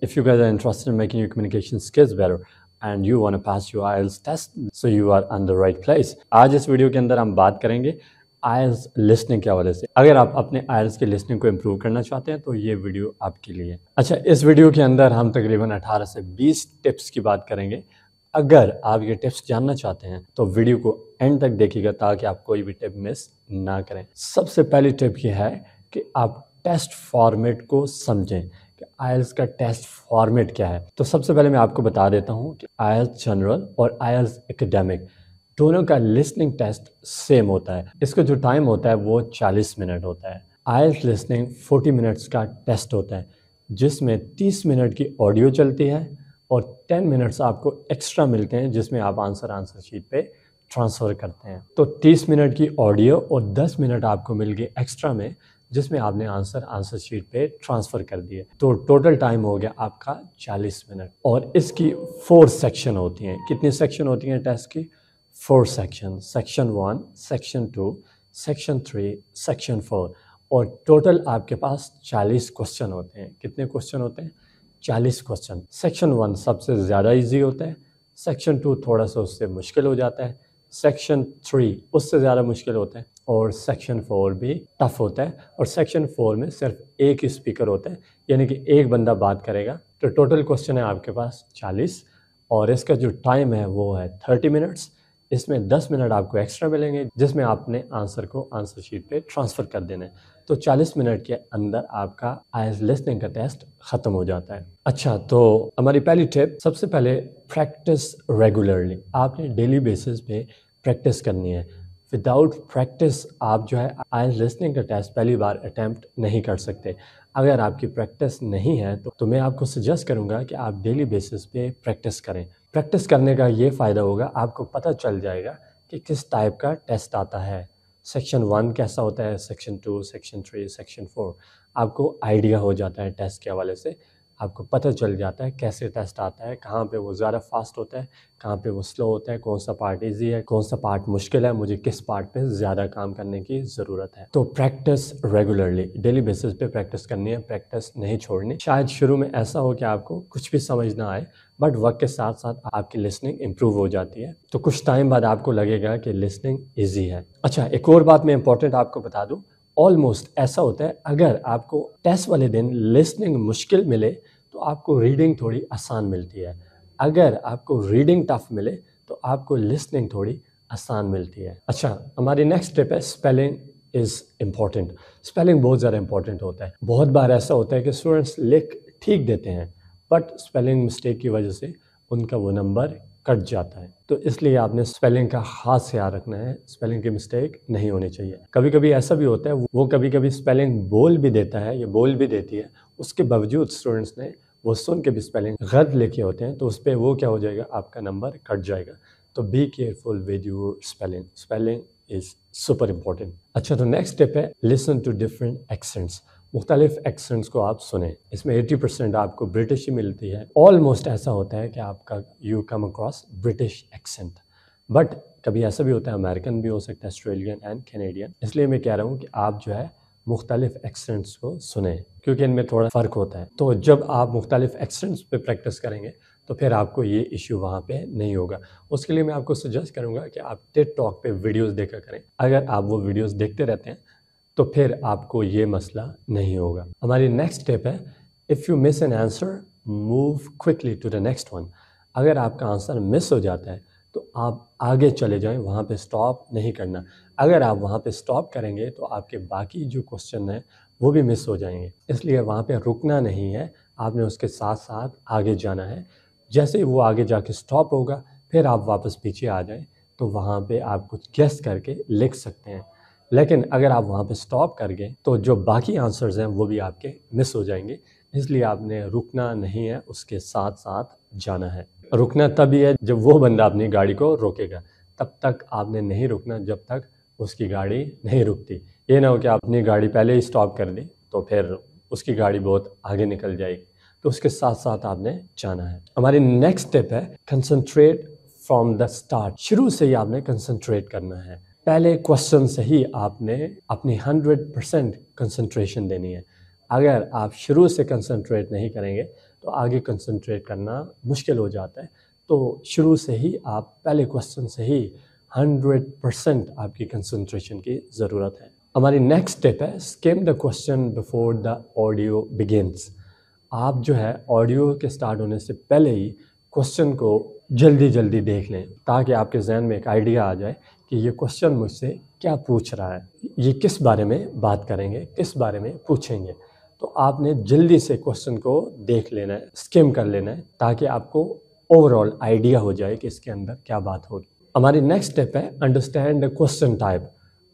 If you guys are interested in making your communication skills better and you want to pass your IELTS test, so you are on the right place. आज इस video के अंदर हम बात करेंगे IELTS listening e के हवाले से अगर आप अपने आयल्स e की लिस्निंग को इम्प्रूव करना चाहते हैं तो ये वीडियो आपके लिए अच्छा इस वीडियो के अंदर हम तकरीबन 18 से 20 टिप्स की बात करेंगे अगर आप ये टिप्स जानना चाहते हैं तो वीडियो को एंड तक देखिएगा ताकि आप कोई भी टिप मिस ना करें सबसे पहली टिप ये है कि आप टेस्ट फॉर्मेट को समझें कि आयल्स का टेस्ट फॉर्मेट क्या है तो सबसे पहले मैं आपको बता देता हूँ कि आयल्स जनरल और आयल्स एकेडमिक दोनों का लिसनिंग टेस्ट सेम होता है इसका जो टाइम होता है वो चालीस मिनट होता है आयल्स लिसनिंग फोर्टी मिनट्स का टेस्ट होता है जिसमें तीस मिनट की ऑडियो चलती है और टेन मिनट्स आपको एक्स्ट्रा मिलते हैं जिसमें आप आंसर आंसर शीट पे ट्रांसफ़र करते हैं तो 30 मिनट की ऑडियो और 10 मिनट आपको मिल गए एक्स्ट्रा में जिसमें आपने आंसर आंसर शीट पे ट्रांसफ़र कर दिए तो टोटल टाइम हो गया आपका 40 मिनट और इसकी फोर सेक्शन होती हैं कितनी सेक्शन होती हैं टेस्ट की four section section one section two section three section four और टोटल आपके पास 40 क्वेश्चन होते हैं कितने क्वेश्चन होते हैं 40 क्वेश्चन सेक्शन वन सबसे ज़्यादा ईजी होता है सेक्शन टू थोड़ा सा उससे मुश्किल हो जाता है सेक्शन थ्री उससे ज़्यादा मुश्किल होते हैं और सेक्शन फोर भी टफ होता है और सेक्शन फोर में सिर्फ एक ही स्पीकर होता है यानी कि एक बंदा बात करेगा तो टोटल क्वेश्चन है आपके पास चालीस और इसका जो टाइम है वो है थर्टी मिनट्स इसमें दस मिनट आपको एक्स्ट्रा मिलेंगे जिसमें आपने आंसर को आंसर शीट पे ट्रांसफ़र कर देना है तो 40 मिनट के अंदर आपका आइल्स लिस्निंग का टेस्ट ख़त्म हो जाता है अच्छा तो हमारी पहली टिप सबसे पहले प्रैक्टिस रेगुलरली आपने डेली बेसिस पे प्रैक्टिस करनी है विदाउट प्रैक्टिस आप जो है आइल्स लिस्निंग का टेस्ट पहली बार अटैम्प्ट नहीं कर सकते अगर आपकी प्रैक्टिस नहीं है तो, तो मैं आपको सजेस्ट करूंगा कि आप डेली बेसिस पे प्रैक्टिस करें प्रैक्टिस करने का ये फ़ायदा होगा आपको पता चल जाएगा कि किस टाइप का टेस्ट आता है सेक्शन वन कैसा होता है section two section three section four आपको आइडिया हो जाता है टेस्ट के हवाले से आपको पता चल जाता है कैसे टेस्ट आता है कहाँ पे वो ज़्यादा फास्ट होता है कहाँ पे वो स्लो होता है कौन सा पार्ट ईजी है कौन सा पार्ट मुश्किल है मुझे किस पार्ट पे ज़्यादा काम करने की ज़रूरत है तो प्रैक्टिस रेगुलरली डेली बेसिस पे प्रैक्टिस करनी है प्रैक्टिस नहीं छोड़नी शायद शुरू में ऐसा हो कि आपको कुछ भी समझ ना आए बट वक्त के साथ साथ आपकी लिसनिंग इम्प्रूव हो जाती है तो कुछ टाइम बाद आपको लगेगा कि लिसनिंग ईजी है अच्छा एक और बात मैं इंपॉर्टेंट आपको बता दूँ ऑलमोस्ट ऐसा होता है अगर आपको टेस्ट वाले दिन लिसनिंग मुश्किल मिले तो आपको रीडिंग थोड़ी आसान मिलती है अगर आपको रीडिंग टफ मिले तो आपको लिसनिंग थोड़ी आसान मिलती है अच्छा हमारी नेक्स्ट टिप है स्पेलिंग इज़ इम्पॉर्टेंट स्पेलिंग बहुत ज़्यादा इंपॉर्टेंट होता है बहुत बार ऐसा होता है कि स्टूडेंट्स लिख ठीक देते हैं बट स्पेलिंग मिस्टेक की वजह से उनका वो नंबर कट जाता है तो इसलिए आपने स्पेलिंग का खास ख्याल रखना है स्पेलिंग की मिस्टेक नहीं होनी चाहिए कभी कभी ऐसा भी होता है वो कभी कभी स्पेलिंग बोल भी देता है या बोल भी देती है उसके बावजूद स्टूडेंट्स ने वो सुन के भी स्पेलिंग गलत लिखे होते हैं तो उस पर वो क्या हो जाएगा आपका नंबर कट जाएगा तो be careful with your spelling spelling is super important अच्छा तो नेक्स्ट स्टेप है लिसन टू डिफरेंट एक्सेंट्स मुख्तलिफ एक्सेंट्स को आप सुने इसमें 80 परसेंट आपको ब्रिटिश ही मिलती है ऑलमोस्ट ऐसा होता है कि आपका you come across British accent but कभी ऐसा भी होता है अमेरिकन भी हो सकता है ऑस्ट्रेलियन एंड कैनेडियन इसलिए मैं कह रहा हूँ कि आप जो है मुख्तलिफ एक्सेंट्स को सुने क्योंकि इनमें थोड़ा फ़र्क होता है तो जब आप मुख्तलिफ एक्सेंट्स पर प्रैक्टिस करेंगे तो फिर आपको ये इशू वहाँ पे नहीं होगा उसके लिए मैं आपको सजेस्ट करूँगा कि आप टिक टॉक पे वीडियोज़ देखा करें अगर आप वो वीडियोज़ देखते रहते हैं तो फिर आपको ये मसला नहीं होगा हमारी नेक्स्ट स्टेप है if you miss an answer move quickly to the next one अगर आपका आंसर मिस हो जाता है तो आप आगे चले जाएं वहाँ पे स्टॉप नहीं करना अगर आप वहाँ पे स्टॉप करेंगे तो आपके बाकी जो क्वेश्चन हैं वो भी मिस हो जाएंगे इसलिए वहाँ पे रुकना नहीं है आपने उसके साथ साथ आगे जाना है जैसे ही वो आगे जाके स्टॉप होगा फिर आप वापस पीछे आ जाएं तो वहाँ पे आप कुछ गेस्ट करके लिख सकते हैं लेकिन अगर आप वहाँ पे स्टॉप कर गए तो जो बाकी आंसर्स हैं वो भी आपके मिस हो जाएंगे इसलिए आपने रुकना नहीं है उसके साथ साथ जाना है रुकना तभी है जब वो बंदा अपनी गाड़ी को रोकेगा तब तक आपने नहीं रुकना जब तक उसकी गाड़ी नहीं रुकती ये ना हो कि आपने गाड़ी पहले ही स्टॉप कर दी तो फिर उसकी गाड़ी बहुत आगे निकल जाएगी तो उसके साथ साथ आपने जाना है हमारी नेक्स्ट स्टेप है कंसनट्रेट फ्रॉम द स्टार्ट शुरू से ही आपने कंसनट्रेट करना है पहले क्वेश्चन से ही आपने अपनी हंड्रेड परसेंट कंसनट्रेशन देनी है अगर आप शुरू से कंसनट्रेट नहीं करेंगे तो आगे कंसनट्रेट करना मुश्किल हो जाता है तो शुरू से ही आप पहले क्वेश्चन से ही हंड्रेड परसेंट आपकी कंसनट्रेशन की ज़रूरत है हमारी नेक्स्ट स्टेप है skim the question before the audio begins आप जो है ऑडियो के स्टार्ट होने से पहले ही क्वेश्चन को जल्दी जल्दी देख लें ताकि आपके जहन में एक आइडिया आ जाए कि ये क्वेश्चन मुझसे क्या पूछ रहा है ये किस बारे में बात करेंगे किस बारे में पूछेंगे तो आपने जल्दी से क्वेश्चन को देख लेना है स्किम कर लेना है ताकि आपको ओवरऑल आइडिया हो जाए कि इसके अंदर क्या बात होगी हमारी नेक्स्ट स्टेप है अंडरस्टैंड क्वेश्चन टाइप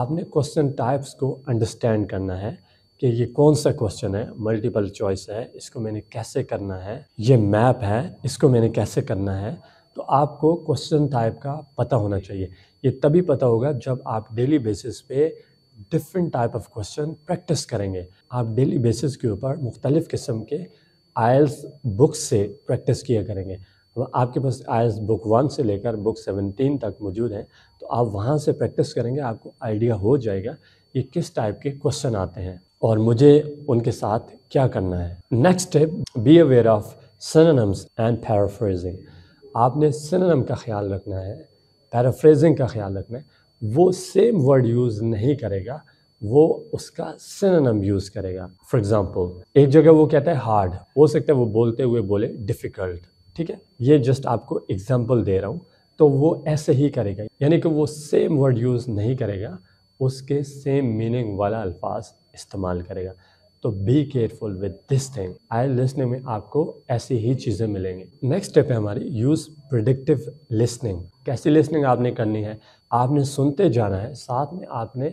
आपने क्वेश्चन टाइप्स को अंडरस्टैंड करना है कि ये कौन सा क्वेश्चन है मल्टीपल चॉइस है इसको मैंने कैसे करना है ये मैप है इसको मैंने कैसे करना है तो आपको क्वेश्चन टाइप का पता होना चाहिए ये तभी पता होगा जब आप डेली बेसिस पे different type of question practice करेंगे आप डेली बेसिस के ऊपर मुख्तलिफ़ किस्म के आयल्स बुक से प्रैक्टिस किया करेंगे आपके पास आयल्स बुक वन से लेकर बुक सेवनटीन तक मौजूद हैं तो आप वहाँ से प्रैक्टिस करेंगे आपको आइडिया हो जाएगा कि किस टाइप के क्वेश्चन आते हैं और मुझे उनके साथ क्या करना है next step be aware of synonyms and paraphrasing आपने सिनम का ख्याल रखना है पैराफ्रेजिंग का ख्याल रखना है वो सेम वर्ड यूज़ नहीं करेगा वो उसका सिनम यूज़ करेगा फॉर एग्ज़ाम्पल एक जगह वो कहता है हार्ड हो सकता है वो बोलते हुए बोले डिफ़िकल्ट ठीक है ये जस्ट आपको एग्ज़ाम्पल दे रहा हूँ तो वो ऐसे ही करेगा यानी कि वो सेम वर्ड यूज़ नहीं करेगा उसके सेम मीनिंग वाला अल्फाज इस्तेमाल करेगा तो be careful with this thing I listening में आपको ऐसी ही चीज़ें मिलेंगी नेक्स्ट स्टेप है हमारी यूज़ प्रडिक्टिव लिसनिंग कैसी लिसनिंग आपने करनी है आपने सुनते जाना है साथ में आपने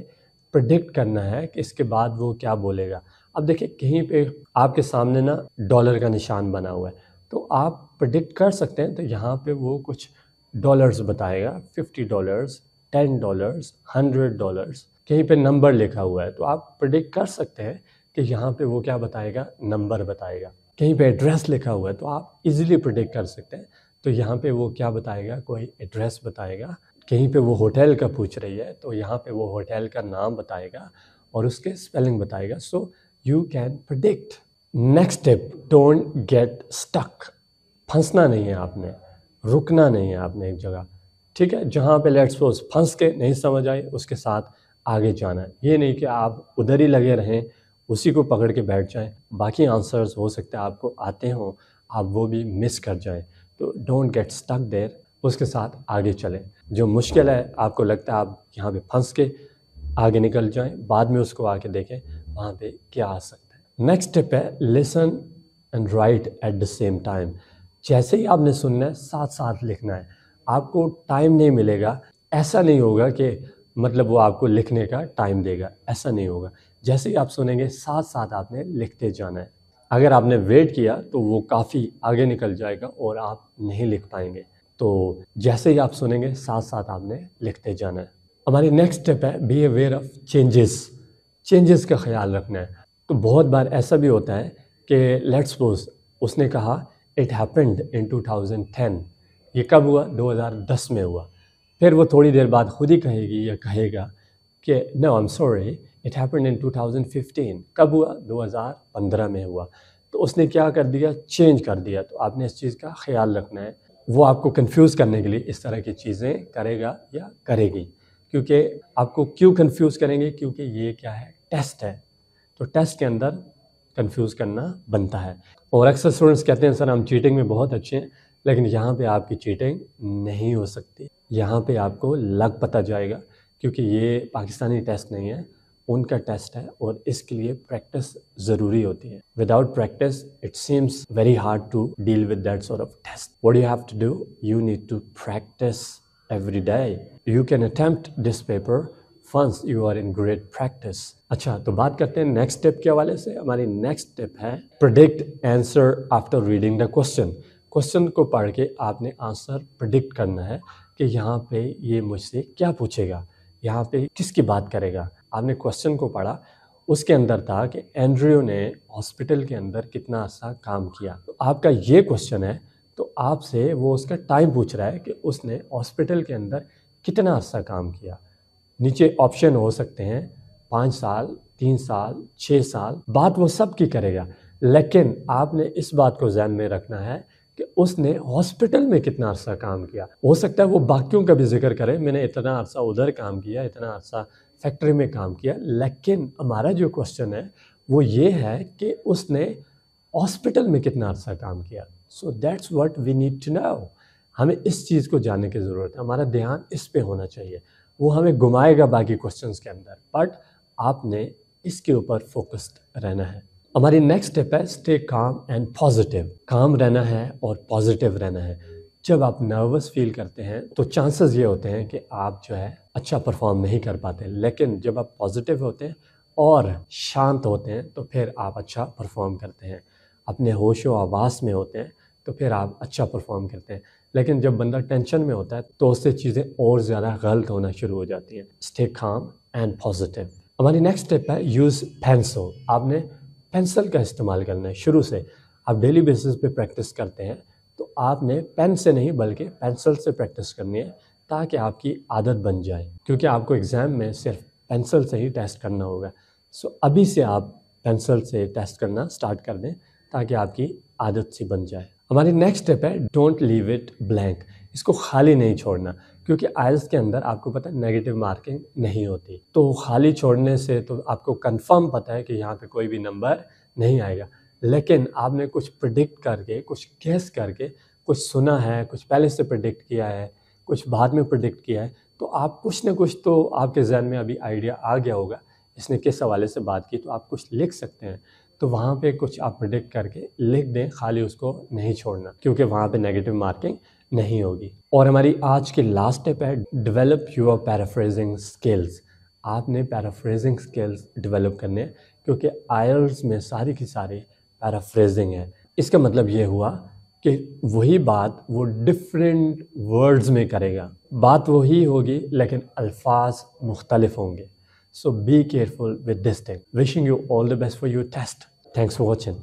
प्रडिक्ट करना है कि इसके बाद वो क्या बोलेगा अब देखिए कहीं पे आपके सामने ना डॉलर का निशान बना हुआ है तो आप प्रडिक्ट कर सकते हैं तो यहाँ पे वो कुछ डॉलर्स बताएगा fifty dollars ten dollars hundred dollars कहीं पे नंबर लिखा हुआ है तो आप प्रडिक्ट कर सकते हैं कि यहाँ पे वो क्या बताएगा नंबर बताएगा कहीं पे एड्रेस लिखा हुआ है तो आप इजीली प्रोडिक्ट कर सकते हैं तो यहाँ पे वो क्या बताएगा कोई एड्रेस बताएगा कहीं पे वो होटल का पूछ रही है तो यहाँ पे वो होटल का नाम बताएगा और उसके स्पेलिंग बताएगा so you can predict next step don't get stuck फंसना नहीं है आपने रुकना नहीं है आपने एक जगह ठीक है जहाँ पे लेट्स सपोज फंस के नहीं समझ आए उसके साथ आगे जाना है ये नहीं कि आप उधर ही लगे रहें उसी को पकड़ के बैठ जाएं बाकी आंसर्स हो सकते हैं आपको आते हों आप वो भी मिस कर जाएं तो डोंट गेट स्टक देर उसके साथ आगे चलें जो मुश्किल है आपको लगता है आप यहाँ पे फंस के आगे निकल जाएं बाद में उसको आके देखें वहाँ पे क्या आ सकता है नेक्स्ट स्टेप है listen and write at the same time जैसे ही आपने सुनना है साथ साथ लिखना है आपको टाइम नहीं मिलेगा ऐसा नहीं होगा कि मतलब वो आपको लिखने का टाइम देगा ऐसा नहीं होगा जैसे ही आप सुनेंगे साथ साथ आपने लिखते जाना है अगर आपने वेट किया तो वो काफ़ी आगे निकल जाएगा और आप नहीं लिख पाएंगे तो जैसे ही आप सुनेंगे साथ साथ आपने लिखते जाना है हमारी नेक्स्ट स्टेप है be aware of changes changes का ख्याल रखना है तो बहुत बार ऐसा भी होता है कि लेट्स सपोज उसने कहा इट हैपेंड इन 2010 ये कब हुआ 2010 में हुआ फिर वो थोड़ी देर बाद खुद ही कहेगी या कहेगा कि no I am sorry it happen in 2015 कब हुआ 2015 में हुआ तो उसने क्या कर दिया चेंज कर दिया तो आपने इस चीज़ का ख्याल रखना है वो आपको कंफ्यूज करने के लिए इस तरह की चीज़ें करेगा या करेगी क्योंकि आपको क्यों कंफ्यूज करेंगे क्योंकि ये क्या है टेस्ट है तो टेस्ट के अंदर कंफ्यूज करना बनता है और अक्सर स्टूडेंट्स कहते हैं सर हम चीटिंग में बहुत अच्छे हैं लेकिन यहाँ पे आपकी चीटिंग नहीं हो सकती यहाँ पे आपको लग पता जाएगा क्योंकि ये पाकिस्तानी टेस्ट नहीं है उनका टेस्ट है और इसके लिए प्रैक्टिस ज़रूरी होती है without practice it seems very hard to deal with that sort of test what you have to do you need to practice every day you can attempt this paper once you are in great practice अच्छा तो बात करते हैं next step के हवाले से हमारी next step है predict answer after reading the question question को पढ़ के आपने आंसर प्रडिक्ट करना है कि यहाँ पे ये मुझसे क्या पूछेगा यहाँ पे किसकी बात करेगा आपने क्वेश्चन को पढ़ा उसके अंदर था कि एंड्रियो ने हॉस्पिटल के अंदर कितना अच्छा काम किया तो आपका ये क्वेश्चन है तो आपसे वो उसका टाइम पूछ रहा है कि उसने हॉस्पिटल के अंदर कितना अच्छा काम किया नीचे ऑप्शन हो सकते हैं पाँच साल तीन साल छः साल बात वो सब की करेगा लेकिन आपने इस बात को जहन में रखना है कि उसने हॉस्पिटल में कितना अर्सा काम किया हो सकता है वो बाकियों का भी जिक्र करे मैंने इतना अर्सा उधर काम किया इतना अर्सा फैक्ट्री में काम किया लेकिन हमारा जो क्वेश्चन है वो ये है कि उसने हॉस्पिटल में कितना अर्सा काम किया so that's what we need to now हमें इस चीज़ को जानने की ज़रूरत है हमारा ध्यान इस पे होना चाहिए वो हमें घुमाएगा बाकी क्वेश्चंस के अंदर बट आपने इसके ऊपर फोकस्ड रहना है हमारी नेक्स्ट स्टेप है stay calm and positive calm रहना है और पॉजिटिव रहना है जब आप नर्वस फील करते हैं तो चांसेस ये होते हैं कि आप जो है अच्छा परफॉर्म नहीं कर पाते लेकिन जब आप पॉजिटिव होते हैं और शांत होते हैं तो फिर आप अच्छा परफॉर्म करते हैं अपने होश व आवास में होते हैं तो फिर आप अच्छा परफॉर्म करते हैं लेकिन जब बंदा टेंशन में होता है तो उससे चीज़ें और ज़्यादा गलत होना शुरू हो जाती हैं स्टे खाम एंड पॉजिटिव हमारी नेक्स्ट स्टेप है यूज़ पेंसिल आपने पेंसिल का इस्तेमाल करना है शुरू से आप डेली बेसिस पे प्रैक्टिस करते हैं तो आपने पेन से नहीं बल्कि पेंसिल से प्रैक्टिस करनी है ताकि आपकी आदत बन जाए क्योंकि आपको एग्ज़ाम में सिर्फ पेंसिल से ही टेस्ट करना होगा सो अभी से आप पेंसिल से टेस्ट करना स्टार्ट कर दें ताकि आपकी आदत सी बन जाए हमारी नेक्स्ट स्टेप है डोंट लीव इट ब्लैंक इसको खाली नहीं छोड़ना क्योंकि आयल्स के अंदर आपको पता है नेगेटिव मार्किंग नहीं होती तो खाली छोड़ने से तो आपको कंफर्म पता है कि यहाँ पे कोई भी नंबर नहीं आएगा लेकिन आपने कुछ प्रडिक्ट करके कुछ गैस करके कुछ सुना है कुछ पहले से प्रडिक्ट किया है कुछ बाद में प्रडिक्ट किया है तो आप कुछ ना कुछ तो आपके जहन में अभी आइडिया आ गया होगा इसने किस हवाले से बात की तो आप कुछ लिख सकते हैं तो वहाँ पे कुछ आप प्रिडिक्ट करके लिख दें खाली उसको नहीं छोड़ना क्योंकि वहाँ पे नेगेटिव मार्किंग नहीं होगी और हमारी आज की लास्ट स्टेप है डेवलप योर पैराफ्रेजिंग स्किल्स आपने पैराफ्रेजिंग स्किल्स डेवलप करने हैं क्योंकि आयल्स में सारी की सारी पैराफ्रेजिंग है इसका मतलब ये हुआ कि वही बात वो डिफरेंट वर्ड्स में करेगा बात वही होगी लेकिन अल्फाज मुख्तलिफ होंगे so be careful with this thing wishing you all the best for your test thanks for watching